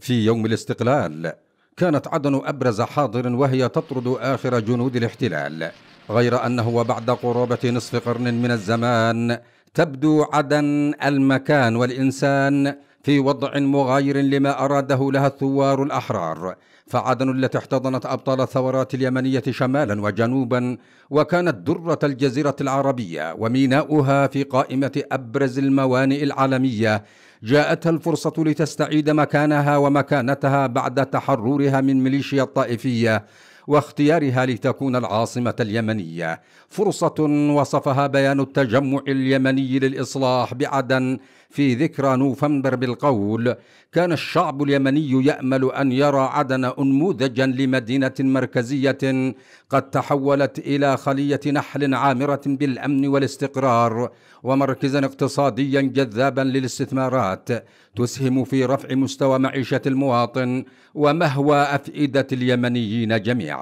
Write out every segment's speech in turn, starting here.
في يوم الاستقلال كانت عدن أبرز حاضر وهي تطرد آخر جنود الاحتلال غير أنه وبعد قرابة نصف قرن من الزمان تبدو عدن المكان والإنسان في وضع مغاير لما أراده لها الثوار الأحرار فعدن التي احتضنت أبطال الثورات اليمنية شمالا وجنوبا وكانت درة الجزيرة العربية وميناؤها في قائمة أبرز الموانئ العالمية جاءتها الفرصة لتستعيد مكانها ومكانتها بعد تحررها من ميليشيا الطائفية واختيارها لتكون العاصمة اليمنية فرصة وصفها بيان التجمع اليمني للإصلاح بعدن في ذكرى نوفمبر بالقول كان الشعب اليمني يأمل أن يرى عدن أنموذجا لمدينة مركزية قد تحولت إلى خلية نحل عامرة بالأمن والاستقرار ومركزا اقتصاديا جذابا للاستثمارات تسهم في رفع مستوى معيشة المواطن ومهوى أفئدة اليمنيين جميعا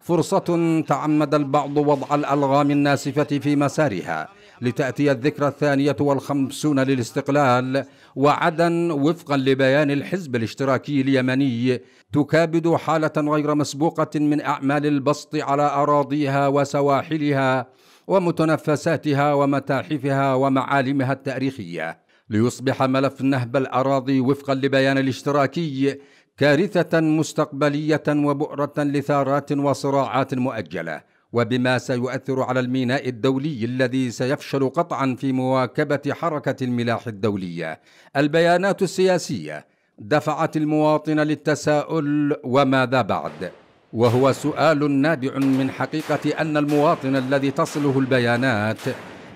فرصة تعمد البعض وضع الألغام الناسفة في مسارها لتأتي الذكرى الثانية والخمسون للاستقلال وعدا وفقا لبيان الحزب الاشتراكي اليمني تكابد حالة غير مسبوقة من أعمال البسط على أراضيها وسواحلها ومتنفساتها ومتاحفها ومعالمها التاريخية ليصبح ملف نهب الأراضي وفقا لبيان الاشتراكي كارثه مستقبليه وبؤره لثارات وصراعات مؤجله وبما سيؤثر على الميناء الدولي الذي سيفشل قطعا في مواكبه حركه الملاح الدوليه البيانات السياسيه دفعت المواطن للتساؤل وماذا بعد وهو سؤال نابع من حقيقه ان المواطن الذي تصله البيانات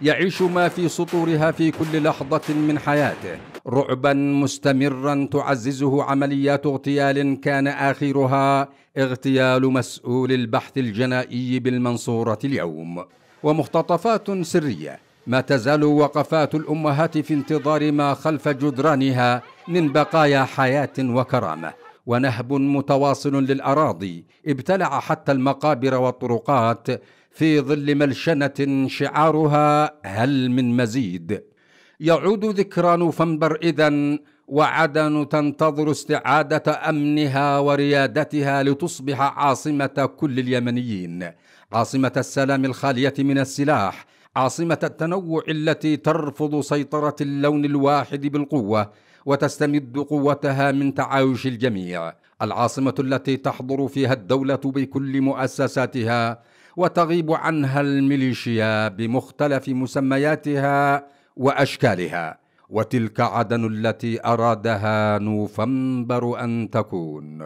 يعيش ما في سطورها في كل لحظه من حياته رعبا مستمرا تعززه عمليات اغتيال كان آخرها اغتيال مسؤول البحث الجنائي بالمنصورة اليوم ومختطفات سرية ما تزال وقفات الأمهات في انتظار ما خلف جدرانها من بقايا حياة وكرامة ونهب متواصل للأراضي ابتلع حتى المقابر والطرقات في ظل ملشنة شعارها هل من مزيد يعود ذكران نوفمبر إذا وعدن تنتظر استعادة أمنها وريادتها لتصبح عاصمة كل اليمنيين عاصمة السلام الخالية من السلاح عاصمة التنوع التي ترفض سيطرة اللون الواحد بالقوة وتستمد قوتها من تعايش الجميع العاصمة التي تحضر فيها الدولة بكل مؤسساتها وتغيب عنها الميليشيا بمختلف مسمياتها واشكالها وتلك عدن التي ارادها نوفمبر ان تكون